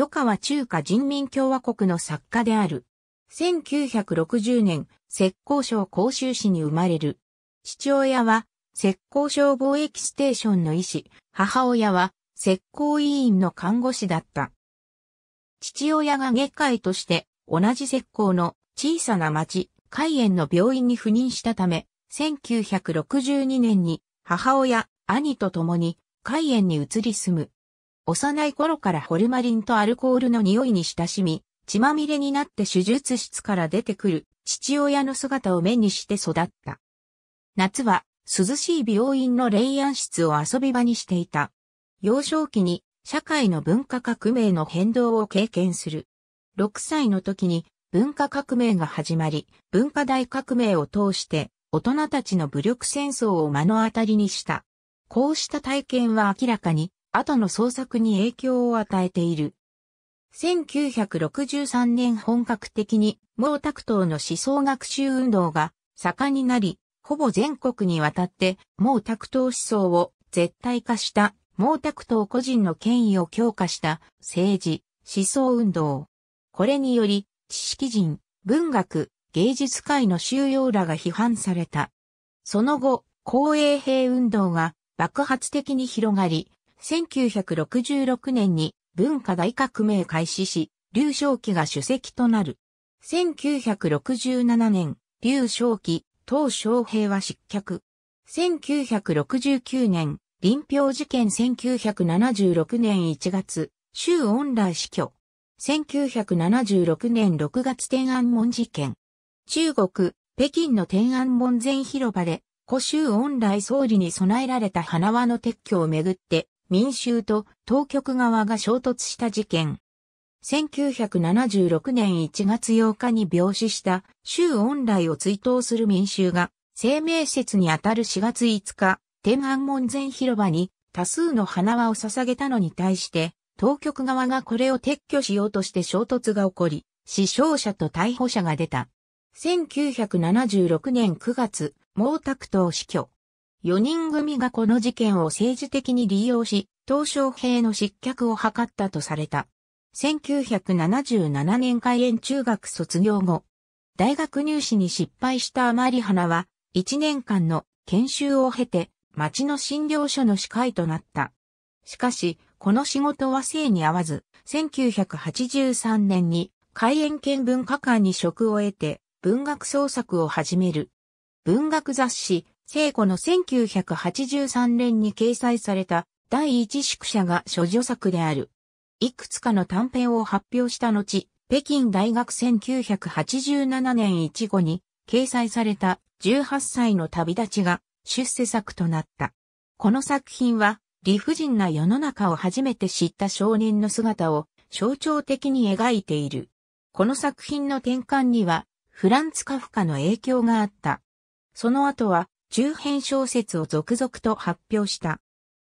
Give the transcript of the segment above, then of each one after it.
与川中華人民共和国の作家である。1960年、浙江省甲州市に生まれる。父親は、石膏省貿易ステーションの医師、母親は、石膏委員の看護師だった。父親が外科医として、同じ石膏の小さな町、海園の病院に赴任したため、1962年に母親、兄と共に海園に移り住む。幼い頃からホルマリンとアルコールの匂いに親しみ、血まみれになって手術室から出てくる父親の姿を目にして育った。夏は涼しい病院の霊安室を遊び場にしていた。幼少期に社会の文化革命の変動を経験する。6歳の時に文化革命が始まり、文化大革命を通して大人たちの武力戦争を目の当たりにした。こうした体験は明らかに後の創作に影響を与えている。1963年本格的に毛沢東の思想学習運動が盛んになり、ほぼ全国にわたって毛沢東思想を絶対化した毛沢東個人の権威を強化した政治、思想運動。これにより知識人、文学、芸術界の収容らが批判された。その後、公衛兵運動が爆発的に広がり、1966年に文化大革命開始し、劉少奇が主席となる。1967年、劉少奇、鄧昌平は失脚。1969年、林氷事件1976年1月、周恩来死去。1976年6月天安門事件。中国、北京の天安門前広場で、古州恩来総理に備えられた花輪の撤去をめぐって民衆と当局側が衝突した事件。1976年1月8日に病死した州恩来を追悼する民衆が、生命説にあたる4月5日、天安門前広場に多数の花輪を捧げたのに対して、当局側がこれを撤去しようとして衝突が起こり、死傷者と逮捕者が出た。1976年9月、毛沢東死去。4人組がこの事件を政治的に利用し、東小平の失脚を図ったとされた。1977年開園中学卒業後、大学入試に失敗した甘利花は、1年間の研修を経て、町の診療所の司会となった。しかし、この仕事は性に合わず、1983年に開園県文化館に職を得て、文学創作を始める。文学雑誌、聖子の1983年に掲載された第一宿舎が諸女作である。いくつかの短編を発表した後、北京大学1987年1後に掲載された18歳の旅立ちが出世作となった。この作品は理不尽な世の中を初めて知った少年の姿を象徴的に描いている。この作品の転換にはフランツ・カフカの影響があった。その後は中編小説を続々と発表した。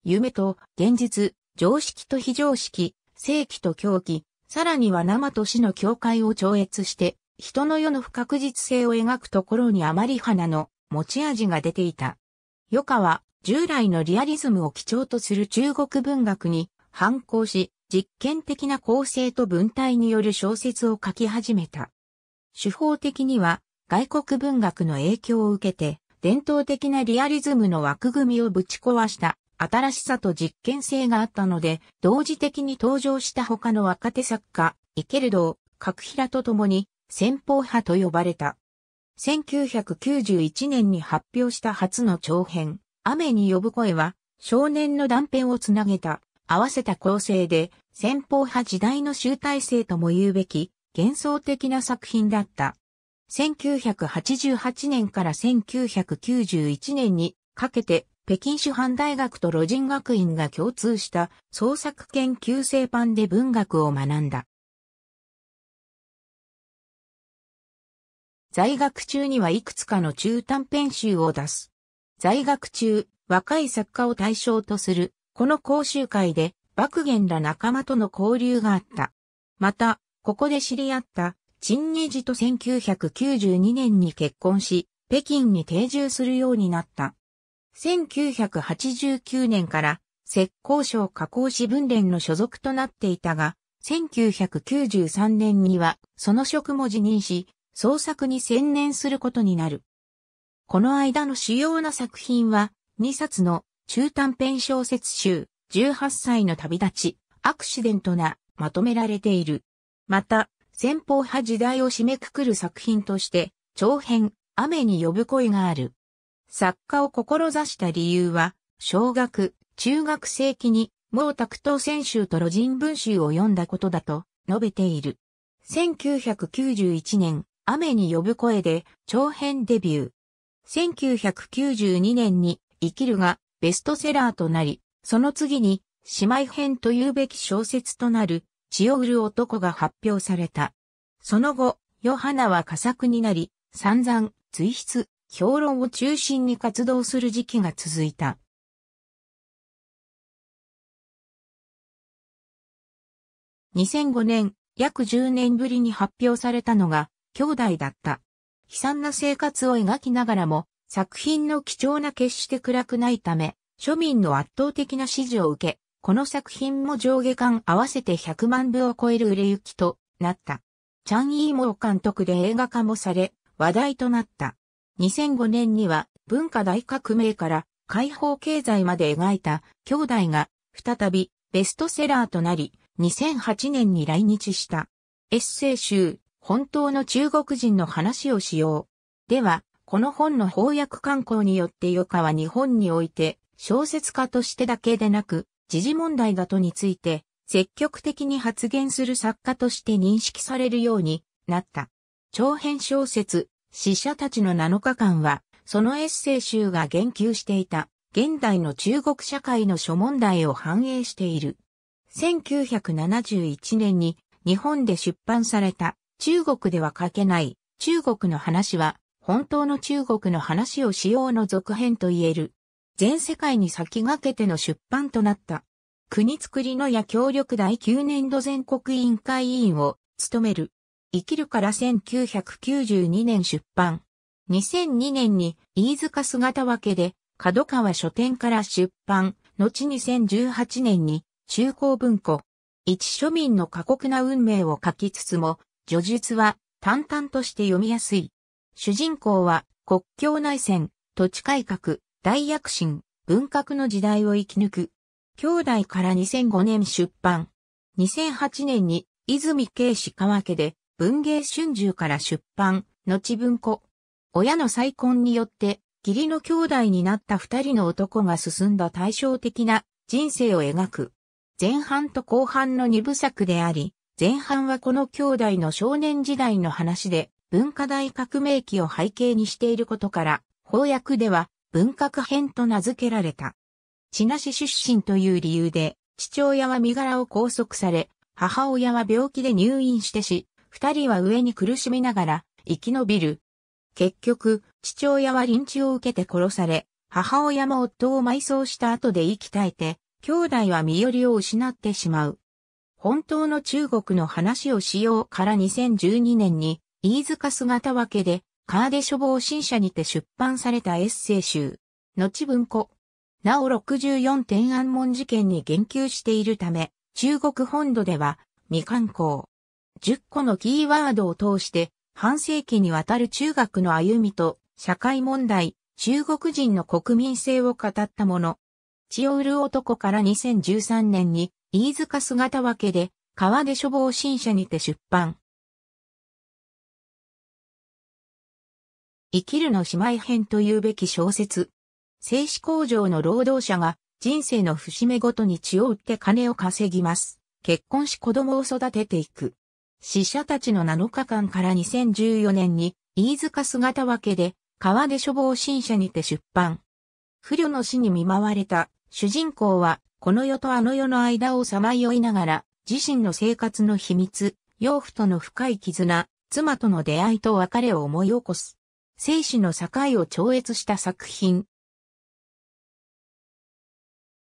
夢と現実、常識と非常識、正規と狂気、さらには生と死の境界を超越して、人の世の不確実性を描くところにあまり花の持ち味が出ていた。余暇は従来のリアリズムを基調とする中国文学に反抗し、実験的な構成と文体による小説を書き始めた。手法的には外国文学の影響を受けて、伝統的なリアリズムの枠組みをぶち壊した新しさと実験性があったので、同時的に登場した他の若手作家、イケルドー、角平と共に、先方派と呼ばれた。1991年に発表した初の長編、雨に呼ぶ声は、少年の断片をつなげた、合わせた構成で、先方派時代の集大成とも言うべき、幻想的な作品だった。1988年から1991年にかけて北京主犯大学と路人学院が共通した創作研究生版で文学を学んだ。在学中にはいくつかの中短編集を出す。在学中、若い作家を対象とする、この講習会で、爆言ら仲間との交流があった。また、ここで知り合った陳二ジと1992年に結婚し、北京に定住するようになった。1989年から石膏省加工市分連の所属となっていたが、1993年にはその職も辞任し、創作に専念することになる。この間の主要な作品は、2冊の中短編小説集、18歳の旅立ち、アクシデントな、まとめられている。また、先方派時代を締めくくる作品として、長編、雨に呼ぶ声がある。作家を志した理由は、小学、中学生期に、毛沢東選手と路人文集を読んだことだと述べている。1991年、雨に呼ぶ声で長編デビュー。1992年に生きるがベストセラーとなり、その次に姉妹編というべき小説となる血を売る男が発表された。その後、ヨハナは佳作になり、散々、随筆、評論を中心に活動する時期が続いた。2005年、約10年ぶりに発表されたのが、兄弟だった。悲惨な生活を描きながらも、作品の貴重な決して暗くないため、庶民の圧倒的な支持を受け、この作品も上下巻合わせて100万部を超える売れ行きとなった。チャン・イーモー監督で映画化もされ、話題となった。2005年には文化大革命から解放経済まで描いた兄弟が再びベストセラーとなり、2008年に来日した。エッセイ集、本当の中国人の話をしよう。では、この本の翻訳刊行によって余暇は日本において小説家としてだけでなく、時事問題だとについて、積極的に発言する作家として認識されるようになった。長編小説、死者たちの7日間は、そのエッセイ集が言及していた、現代の中国社会の諸問題を反映している。1971年に日本で出版された、中国では書けない、中国の話は、本当の中国の話をしようの続編と言える。全世界に先駆けての出版となった。国作りのや協力第9年度全国委員会委員を務める。生きるから1992年出版。2002年に飯塚姿分けで角川書店から出版。後2018年に中高文庫。一庶民の過酷な運命を書きつつも、叙述は淡々として読みやすい。主人公は国境内戦、土地改革、大躍進、文革の時代を生き抜く。兄弟から2005年出版。2008年に、泉慶氏川家で、文芸春秋から出版、後文庫。親の再婚によって、義理の兄弟になった二人の男が進んだ対照的な人生を描く。前半と後半の二部作であり、前半はこの兄弟の少年時代の話で、文化大革命期を背景にしていることから、翻訳では、文革編と名付けられた。千な市出身という理由で、父親は身柄を拘束され、母親は病気で入院してし、二人は上に苦しみながら生き延びる。結局、父親は臨地を受けて殺され、母親も夫を埋葬した後で息絶えて、兄弟は身寄りを失ってしまう。本当の中国の話をしようから2012年に、飯塚姿分けでカーデ書房新社にて出版されたエッセイ集、後文庫。なお64天安門事件に言及しているため、中国本土では未刊行。10個のキーワードを通して、半世紀にわたる中学の歩みと社会問題、中国人の国民性を語ったもの。血を売る男から2013年に、飯塚姿分けで、川出書房新社にて出版。生きるの姉妹編というべき小説。製紙工場の労働者が人生の節目ごとに血を売って金を稼ぎます。結婚し子供を育てていく。死者たちの7日間から2014年に飯塚姿分けで川出処方新社にて出版。不慮の死に見舞われた主人公はこの世とあの世の間をさまよいながら自身の生活の秘密、養父との深い絆、妻との出会いと別れを思い起こす。生死の境を超越した作品。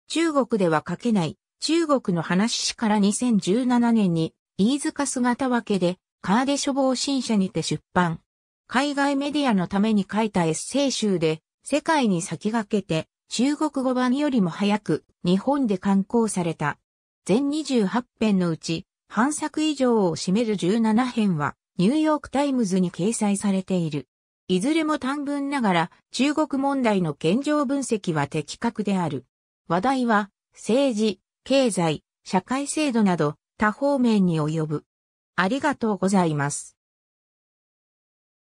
中国では書けない、中国の話しから2017年に、飯塚姿分けで、カーデ処方新社にて出版。海外メディアのために書いたエッセイ集で、世界に先駆けて、中国語版よりも早く、日本で刊行された。全28編のうち、半作以上を占める17編は、ニューヨークタイムズに掲載されている。いずれも短文ながら中国問題の現状分析は的確である。話題は政治、経済、社会制度など多方面に及ぶ。ありがとうございます。